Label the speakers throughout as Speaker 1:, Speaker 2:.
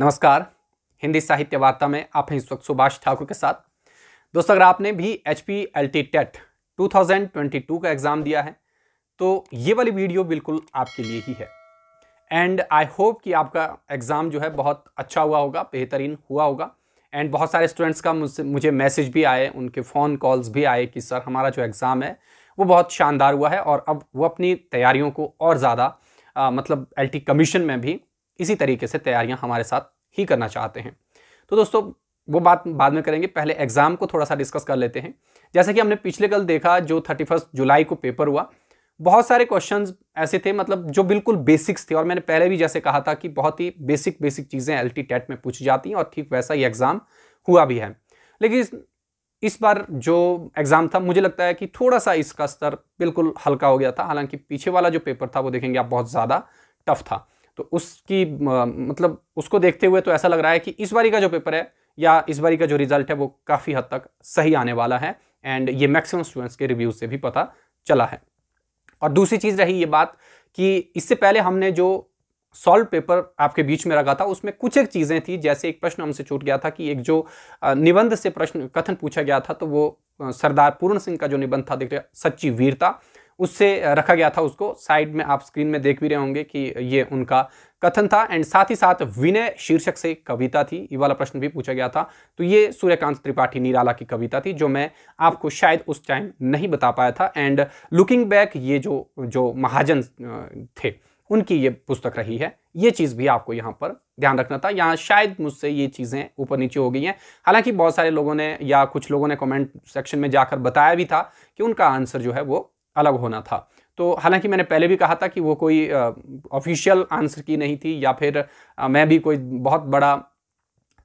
Speaker 1: नमस्कार हिंदी साहित्य वार्ता में आप हैं इस वक्त सुभाष ठाकुर के साथ दोस्तों अगर आपने भी H P L T TET two का एग्ज़ाम दिया है तो ये वाली वीडियो बिल्कुल आपके लिए ही है एंड आई होप कि आपका एग्ज़ाम जो है बहुत अच्छा हुआ होगा बेहतरीन हुआ होगा एंड बहुत सारे स्टूडेंट्स का मुझसे मुझे मैसेज भी आए उनके फ़ोन कॉल्स भी आए कि सर हमारा जो एग्ज़ाम है वो बहुत शानदार हुआ है और अब वो अपनी तैयारियों को और ज़्यादा मतलब एल कमीशन में भी इसी तरीके से तैयारियां हमारे साथ ही करना चाहते हैं तो दोस्तों वो बात बाद में करेंगे पहले एग्ज़ाम को थोड़ा सा डिस्कस कर लेते हैं जैसे कि हमने पिछले कल देखा जो थर्टी जुलाई को पेपर हुआ बहुत सारे क्वेश्चन ऐसे थे मतलब जो बिल्कुल बेसिक्स थे और मैंने पहले भी जैसे कहा था कि बहुत ही बेसिक बेसिक चीज़ें एल टेट में पूछी जाती हैं और ठीक वैसा ही एग्ज़ाम हुआ भी है लेकिन इस बार जो एग्ज़ाम था मुझे लगता है कि थोड़ा सा इसका स्तर बिल्कुल हल्का हो गया था हालांकि पीछे वाला जो पेपर था वो देखेंगे आप बहुत ज़्यादा टफ था तो उसकी मतलब उसको देखते हुए तो ऐसा लग रहा है कि इस बारी का जो पेपर है या इस बारी का जो रिजल्ट है वो काफ़ी हद तक सही आने वाला है एंड ये मैक्सिमम स्टूडेंट्स के रिव्यू से भी पता चला है और दूसरी चीज़ रही ये बात कि इससे पहले हमने जो सॉल्व पेपर आपके बीच में रखा था उसमें कुछ एक चीज़ें थी जैसे एक प्रश्न हमसे छूट गया था कि एक जो निबंध से प्रश्न कथन पूछा गया था तो वो सरदार पूर्ण सिंह का जो निबंध था देखिए सच्ची वीरता उससे रखा गया था उसको साइड में आप स्क्रीन में देख भी रहे होंगे कि ये उनका कथन था एंड साथ ही साथ विनय शीर्षक से कविता थी ये वाला प्रश्न भी पूछा गया था तो ये सूर्यकांत त्रिपाठी निराला की कविता थी जो मैं आपको शायद उस टाइम नहीं बता पाया था एंड लुकिंग बैक ये जो जो महाजन थे उनकी ये पुस्तक रही है ये चीज़ भी आपको यहाँ पर ध्यान रखना था यहाँ शायद मुझसे ये चीज़ें ऊपर नीचे हो गई हैं हालांकि बहुत सारे लोगों ने या कुछ लोगों ने कमेंट सेक्शन में जाकर बताया भी था कि उनका आंसर जो है वो अलग होना था तो हालांकि मैंने पहले भी कहा था कि वो कोई ऑफिशियल आंसर की नहीं थी या फिर आ, मैं भी कोई बहुत बड़ा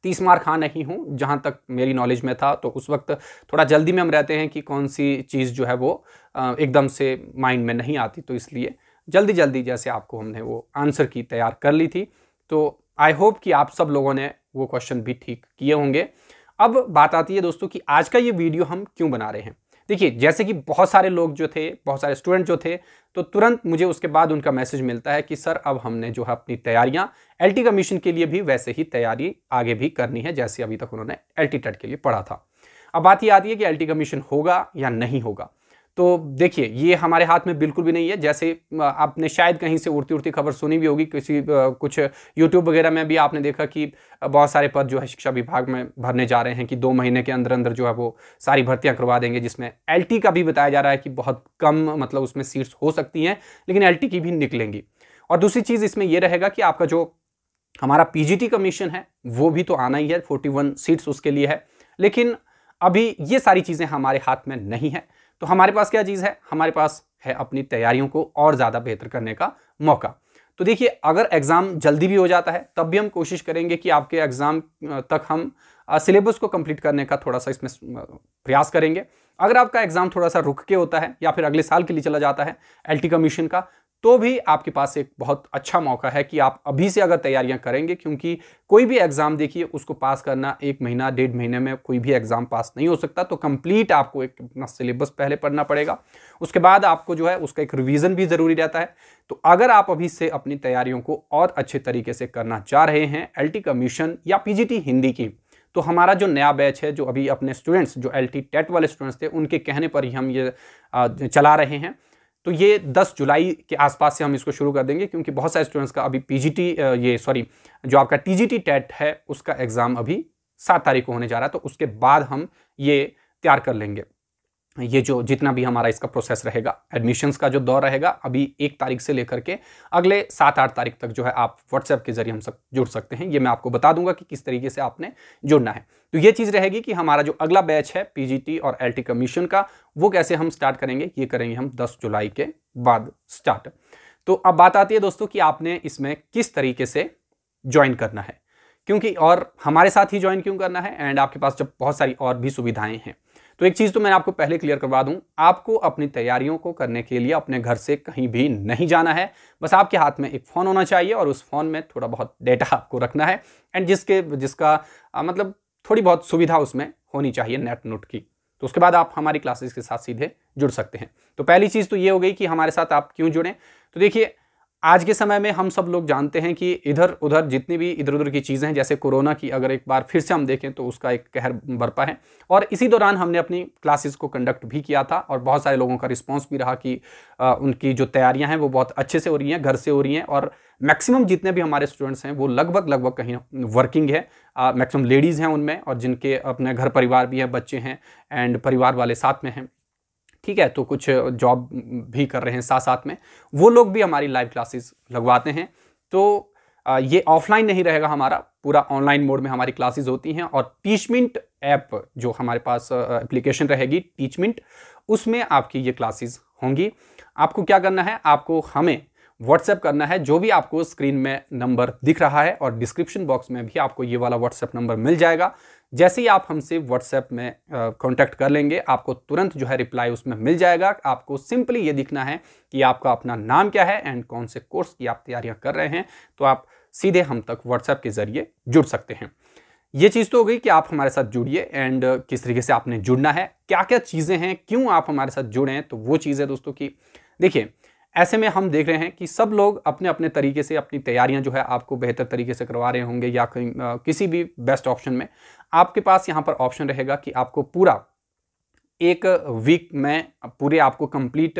Speaker 1: तीस मार खा नहीं हूँ जहाँ तक मेरी नॉलेज में था तो उस वक्त थोड़ा जल्दी में हम रहते हैं कि कौन सी चीज़ जो है वो एकदम से माइंड में नहीं आती तो इसलिए जल्दी जल्दी जैसे आपको हमने वो आंसर की तैयार कर ली थी तो आई होप कि आप सब लोगों ने वो क्वेश्चन भी ठीक किए होंगे अब बात आती है दोस्तों कि आज का ये वीडियो हम क्यों बना रहे हैं देखिए जैसे कि बहुत सारे लोग जो थे बहुत सारे स्टूडेंट जो थे तो तुरंत मुझे उसके बाद उनका मैसेज मिलता है कि सर अब हमने जो है अपनी तैयारियां टी कमीशन के लिए भी वैसे ही तैयारी आगे भी करनी है जैसे अभी तक उन्होंने एल टेट के लिए पढ़ा था अब बात ये आती है कि एल कमीशन होगा या नहीं होगा तो देखिए ये हमारे हाथ में बिल्कुल भी नहीं है जैसे आपने शायद कहीं से उड़ती उड़ती खबर सुनी भी होगी किसी कुछ यूट्यूब वगैरह में भी आपने देखा कि बहुत सारे पद जो है शिक्षा विभाग में भरने जा रहे हैं कि दो महीने के अंदर अंदर जो है वो सारी भर्तियां करवा देंगे जिसमें एल का भी बताया जा रहा है कि बहुत कम मतलब उसमें सीट्स हो सकती हैं लेकिन एल की भी निकलेंगी और दूसरी चीज़ इसमें यह रहेगा कि आपका जो हमारा पीजीटी कमीशन है वो भी तो आना ही है 41 सीट्स उसके लिए है लेकिन अभी ये सारी चीज़ें हमारे हाथ में नहीं है तो हमारे पास क्या चीज़ है हमारे पास है अपनी तैयारियों को और ज़्यादा बेहतर करने का मौका तो देखिए अगर एग्ज़ाम जल्दी भी हो जाता है तब भी हम कोशिश करेंगे कि आपके एग्ज़ाम तक हम सिलेबस को कंप्लीट करने का थोड़ा सा इसमें प्रयास करेंगे अगर आपका एग्ज़ाम थोड़ा सा रुक के होता है या फिर अगले साल के लिए चला जाता है एल कमीशन का तो भी आपके पास एक बहुत अच्छा मौका है कि आप अभी से अगर तैयारियां करेंगे क्योंकि कोई भी एग्ज़ाम देखिए उसको पास करना एक महीना डेढ़ महीने में कोई भी एग्ज़ाम पास नहीं हो सकता तो कंप्लीट आपको एक अपना सिलेबस पहले पढ़ना पड़ेगा उसके बाद आपको जो है उसका एक रिवीजन भी ज़रूरी रहता है तो अगर आप अभी से अपनी तैयारियों को और अच्छे तरीके से करना चाह रहे हैं एल कमीशन या पी हिंदी की तो हमारा जो नया बैच है जो अभी अपने स्टूडेंट्स जो एल टेट वाले स्टूडेंट्स थे उनके कहने पर ही हम ये चला रहे हैं तो ये 10 जुलाई के आसपास से हम इसको शुरू कर देंगे क्योंकि बहुत सारे स्टूडेंट्स का अभी पीजीटी ये सॉरी जो आपका टीजीटी टेट है उसका एग्ज़ाम अभी सात तारीख को होने जा रहा है तो उसके बाद हम ये तैयार कर लेंगे ये जो जितना भी हमारा इसका प्रोसेस रहेगा एडमिशन्स का जो दौर रहेगा अभी एक तारीख से लेकर के अगले सात आठ तारीख तक जो है आप व्हाट्सएप के जरिए हम सब जुड़ सकते हैं ये मैं आपको बता दूंगा कि किस तरीके से आपने जुड़ना है तो ये चीज़ रहेगी कि हमारा जो अगला बैच है पीजीटी और एलटी कमीशन का वो कैसे हम स्टार्ट करेंगे ये करेंगे हम दस जुलाई के बाद स्टार्ट तो अब बात आती है दोस्तों कि आपने इसमें किस तरीके से ज्वाइन करना है क्योंकि और हमारे साथ ही ज्वाइन क्यों करना है एंड आपके पास जब बहुत सारी और भी सुविधाएं हैं तो एक चीज़ तो मैं आपको पहले क्लियर करवा दूं आपको अपनी तैयारियों को करने के लिए अपने घर से कहीं भी नहीं जाना है बस आपके हाथ में एक फ़ोन होना चाहिए और उस फ़ोन में थोड़ा बहुत डेटा आपको रखना है एंड जिसके जिसका आ, मतलब थोड़ी बहुत सुविधा उसमें होनी चाहिए नेट नोट की तो उसके बाद आप हमारी क्लासेस के साथ सीधे जुड़ सकते हैं तो पहली चीज़ तो ये हो गई कि हमारे साथ आप क्यों जुड़ें तो देखिए आज के समय में हम सब लोग जानते हैं कि इधर उधर जितनी भी इधर उधर की चीज़ें हैं जैसे कोरोना की अगर एक बार फिर से हम देखें तो उसका एक कहर बरपा है और इसी दौरान हमने अपनी क्लासेस को कंडक्ट भी किया था और बहुत सारे लोगों का रिस्पॉन्स भी रहा कि आ, उनकी जो तैयारियां हैं वो बहुत अच्छे से हो रही हैं घर से हो रही हैं और मैक्सिमम जितने भी हमारे स्टूडेंट्स हैं वो लगभग लगभग कहीं वर्किंग है मैक्सिमम लेडीज़ हैं उनमें और जिनके अपने घर परिवार भी हैं बच्चे हैं एंड परिवार वाले साथ में हैं ठीक है तो कुछ जॉब भी कर रहे हैं साथ साथ में वो लोग भी हमारी लाइव क्लासेस लगवाते हैं तो ये ऑफलाइन नहीं रहेगा हमारा पूरा ऑनलाइन मोड में हमारी क्लासेस होती हैं और टीचमिंट ऐप जो हमारे पास एप्लीकेशन रहेगी टीचमिंट उसमें आपकी ये क्लासेस होंगी आपको क्या करना है आपको हमें व्हाट्सएप करना है जो भी आपको स्क्रीन में नंबर दिख रहा है और डिस्क्रिप्शन बॉक्स में भी आपको ये वाला व्हाट्सएप नंबर मिल जाएगा जैसे ही आप हमसे व्हाट्सएप में कांटेक्ट कर लेंगे आपको तुरंत जो है रिप्लाई उसमें मिल जाएगा आपको सिंपली ये दिखना है कि आपका अपना नाम क्या है एंड कौन से कोर्स की आप तैयारियाँ कर रहे हैं तो आप सीधे हम तक व्हाट्सएप के ज़रिए जुड़ सकते हैं ये चीज़ तो हो गई कि आप हमारे साथ जुड़िए एंड किस तरीके से आपने जुड़ना है क्या क्या चीज़ें हैं क्यों आप हमारे साथ जुड़े हैं तो वो चीज़ है दोस्तों की देखिए ऐसे में हम देख रहे हैं कि सब लोग अपने अपने तरीके से अपनी तैयारियां जो है आपको बेहतर तरीके से करवा रहे होंगे या किसी भी बेस्ट ऑप्शन में आपके पास यहाँ पर ऑप्शन रहेगा कि आपको पूरा एक वीक में पूरे आपको कंप्लीट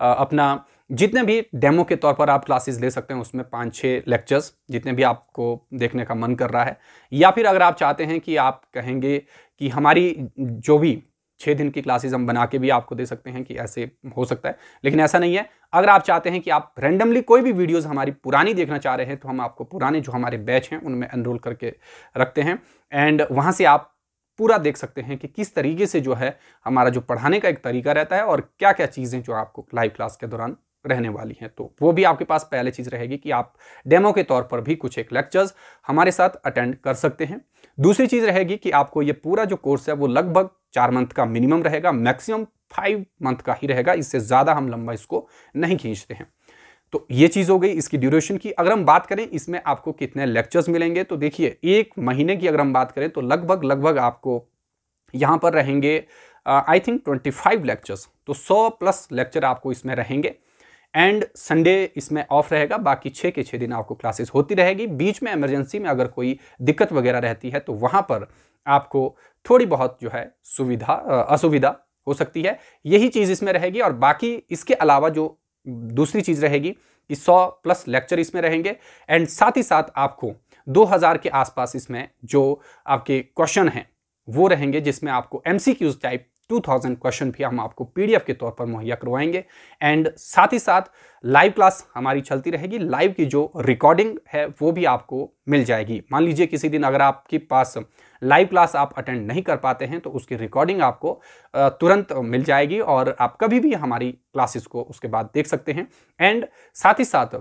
Speaker 1: अपना जितने भी डेमो के तौर पर आप क्लासेस ले सकते हैं उसमें पाँच छः लेक्चर्स जितने भी आपको देखने का मन कर रहा है या फिर अगर आप चाहते हैं कि आप कहेंगे कि हमारी जो भी छः दिन की क्लासेज हम बना के भी आपको दे सकते हैं कि ऐसे हो सकता है लेकिन ऐसा नहीं है अगर आप चाहते हैं कि आप रैंडमली कोई भी वीडियोस हमारी पुरानी देखना चाह रहे हैं तो हम आपको पुराने जो हमारे बैच हैं उनमें एनरोल करके रखते हैं एंड वहाँ से आप पूरा देख सकते हैं कि किस तरीके से जो है हमारा जो पढ़ाने का एक तरीका रहता है और क्या क्या चीज़ें जो आपको लाइव क्लास के दौरान रहने वाली हैं तो वो भी आपके पास पहले चीज़ रहेगी कि आप डेमो के तौर पर भी कुछ एक लेक्चर्स हमारे साथ अटेंड कर सकते हैं दूसरी चीज़ रहेगी कि आपको ये पूरा जो कोर्स है वो लगभग चार मंथ का मिनिमम रहेगा मैक्सिमम फाइव मंथ का ही रहेगा इससे ज़्यादा हम लंबा इसको नहीं खींचते हैं तो ये चीज़ हो गई इसकी ड्यूरेशन की अगर हम बात करें इसमें आपको कितने लेक्चर्स मिलेंगे तो देखिए एक महीने की अगर हम बात करें तो लगभग लगभग आपको यहाँ पर रहेंगे I think twenty five lectures तो सौ प्लस लेक्चर आपको इसमें रहेंगे एंड संडे इसमें ऑफ रहेगा बाकी छः के छः दिन आपको क्लासेस होती रहेगी बीच में इमरजेंसी में अगर कोई दिक्कत वगैरह रहती है तो वहाँ पर आपको थोड़ी बहुत जो है सुविधा असुविधा हो सकती है यही चीज़ इसमें रहेगी और बाकी इसके अलावा जो दूसरी चीज़ रहेगी कि 100 प्लस लेक्चर इसमें रहेंगे एंड साथ ही साथ आपको 2000 के आसपास इसमें जो आपके क्वेश्चन हैं वो रहेंगे जिसमें आपको एम टाइप 2000 क्वेश्चन भी हम आपको पीडीएफ के तौर पर मुहैया करवाएंगे एंड साथ ही साथ लाइव क्लास हमारी चलती रहेगी लाइव की जो रिकॉर्डिंग है वो भी आपको मिल जाएगी मान लीजिए किसी दिन अगर आपके पास लाइव क्लास आप अटेंड नहीं कर पाते हैं तो उसकी रिकॉर्डिंग आपको तुरंत मिल जाएगी और आप कभी भी हमारी क्लासेस को उसके बाद देख सकते हैं एंड साथ ही साथ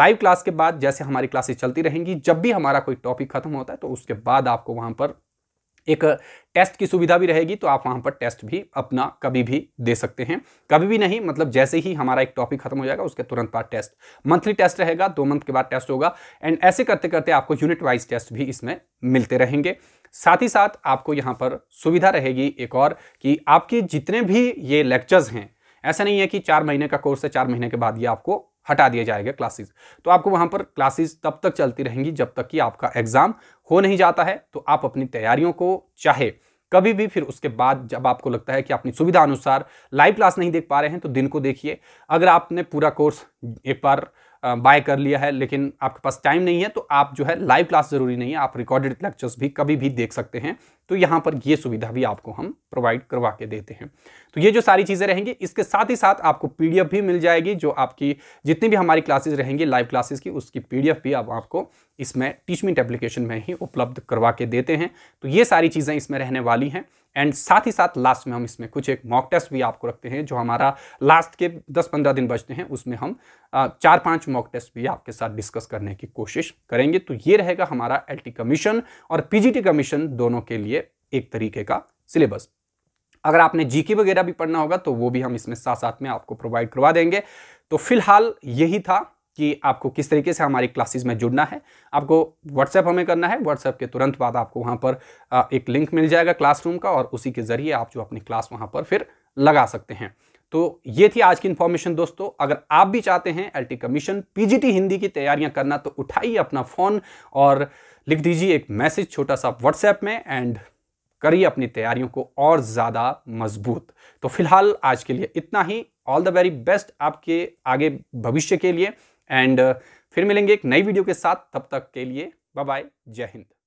Speaker 1: लाइव क्लास के बाद जैसे हमारी क्लासेस चलती रहेंगी जब भी हमारा कोई टॉपिक खत्म होता है तो उसके बाद आपको वहां पर एक टेस्ट की सुविधा भी रहेगी तो आप वहाँ पर टेस्ट भी अपना कभी भी दे सकते हैं कभी भी नहीं मतलब जैसे ही हमारा एक टॉपिक खत्म हो जाएगा उसके तुरंत बाद टेस्ट मंथली टेस्ट रहेगा दो मंथ के बाद टेस्ट होगा एंड ऐसे करते करते आपको यूनिट वाइज टेस्ट भी इसमें मिलते रहेंगे साथ ही साथ आपको यहाँ पर सुविधा रहेगी एक और कि आपके जितने भी ये लेक्चर्स हैं ऐसा नहीं है कि चार महीने का कोर्स है चार महीने के बाद ये आपको हटा दिया जाएगा क्लासेस तो आपको वहां पर क्लासेस तब तक चलती रहेंगी जब तक कि आपका एग्ज़ाम हो नहीं जाता है तो आप अपनी तैयारियों को चाहे कभी भी फिर उसके बाद जब आपको लगता है कि अपनी सुविधा अनुसार लाइव क्लास नहीं देख पा रहे हैं तो दिन को देखिए अगर आपने पूरा कोर्स एक बार बाय कर लिया है लेकिन आपके पास टाइम नहीं है तो आप जो है लाइव क्लास ज़रूरी नहीं है आप रिकॉर्डेड लेक्चर्स भी कभी भी देख सकते हैं तो यहाँ पर ये सुविधा भी आपको हम प्रोवाइड करवा के देते हैं तो ये जो सारी चीज़ें रहेंगी इसके साथ ही साथ आपको पीडीएफ भी मिल जाएगी जो आपकी जितनी भी हमारी क्लासेज रहेंगी लाइव क्लासेज की उसकी पी भी अब आपको इसमें टीचमेंट एप्लीकेशन में ही उपलब्ध करवा के देते हैं तो ये सारी चीज़ें इसमें रहने वाली हैं एंड साथ ही साथ लास्ट में हम इसमें कुछ एक मॉक टेस्ट भी आपको रखते हैं जो हमारा लास्ट के 10-15 दिन बचते हैं उसमें हम चार पांच मॉक टेस्ट भी आपके साथ डिस्कस करने की कोशिश करेंगे तो ये रहेगा हमारा टी कमीशन और टी कमीशन दोनों के लिए एक तरीके का सिलेबस अगर आपने जीके वगैरह भी पढ़ना होगा तो वो भी हम इसमें साथ साथ में आपको प्रोवाइड करवा देंगे तो फिलहाल यही था कि आपको किस तरीके से हमारी क्लासेस में जुड़ना है आपको व्हाट्सएप हमें करना है व्हाट्सएप के तुरंत बाद आपको वहाँ पर एक लिंक मिल जाएगा क्लासरूम का और उसी के ज़रिए आप जो अपनी क्लास वहाँ पर फिर लगा सकते हैं तो ये थी आज की इन्फॉर्मेशन दोस्तों अगर आप भी चाहते हैं एलटी कमीशन पीजीटी हिंदी की तैयारियां करना तो उठाइए अपना फ़ोन और लिख दीजिए एक मैसेज छोटा सा व्हाट्सएप में एंड करिए अपनी तैयारियों को और ज़्यादा मजबूत तो फिलहाल आज के लिए इतना ही ऑल द वेरी बेस्ट आपके आगे भविष्य के लिए एंड फिर मिलेंगे एक नई वीडियो के साथ तब तक के लिए बाय जय हिंद